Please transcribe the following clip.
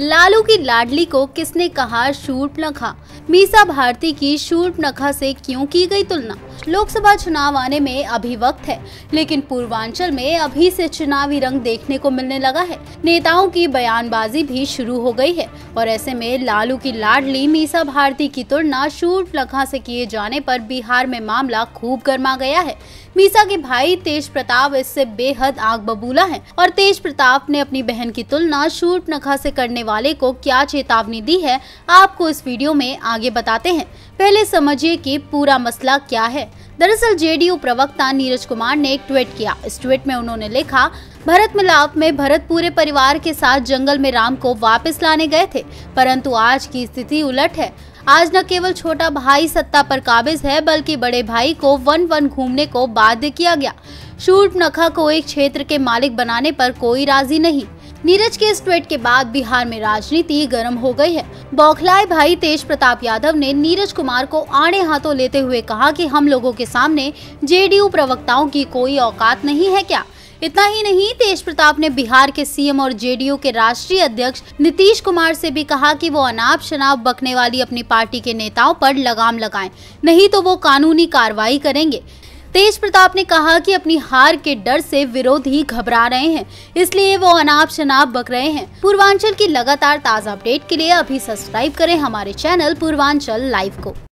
लालू की लाडली को किसने कहा शूट नखा मीसा भारती की नखा से क्यों की गई तुलना लोकसभा चुनाव आने में अभी वक्त है लेकिन पूर्वांचल में अभी से चुनावी रंग देखने को मिलने लगा है नेताओं की बयानबाजी भी शुरू हो गई है और ऐसे में लालू की लाडली मीसा भारती की तुलना शूट नखा से किए जाने पर बिहार में मामला खूब गर्मा गया है मीसा के भाई तेज प्रताप इससे बेहद आग बबूला है और तेज प्रताप ने अपनी बहन की तुलना शूट नखा से करने वाले को क्या चेतावनी दी है आपको इस वीडियो में आगे बताते हैं पहले समझिए कि पूरा मसला क्या है दरअसल जेडीयू प्रवक्ता नीरज कुमार ने एक ट्वीट किया इस ट्वीट में उन्होंने लिखा भरत मिलाप में भरत पूरे परिवार के साथ जंगल में राम को वापस लाने गए थे परंतु आज की स्थिति उलट है आज न केवल छोटा भाई सत्ता पर काबिज है बल्कि बड़े भाई को वन वन घूमने को बाध्य किया गया शूट नखा को एक क्षेत्र के मालिक बनाने पर कोई राजी नहीं नीरज के इस ट्वीट के बाद बिहार में राजनीति गर्म हो गई है बौखलाए भाई तेज प्रताप यादव ने नीरज कुमार को आड़े हाथों लेते हुए कहा कि हम लोगों के सामने जेडीयू प्रवक्ताओं की कोई औकात नहीं है क्या इतना ही नहीं तेज प्रताप ने बिहार के सीएम और जेडीयू के राष्ट्रीय अध्यक्ष नीतीश कुमार से भी कहा कि वो अनाप शनाप बकने वाली अपनी पार्टी के नेताओं पर लगाम लगाएं नहीं तो वो कानूनी कार्रवाई करेंगे तेज प्रताप ने कहा कि अपनी हार के डर से विरोधी घबरा रहे हैं इसलिए वो अनाप शनाप बक रहे हैं पूर्वांचल की लगातार ताज़ा अपडेट के लिए अभी सब्सक्राइब करें हमारे चैनल पूर्वांचल लाइव को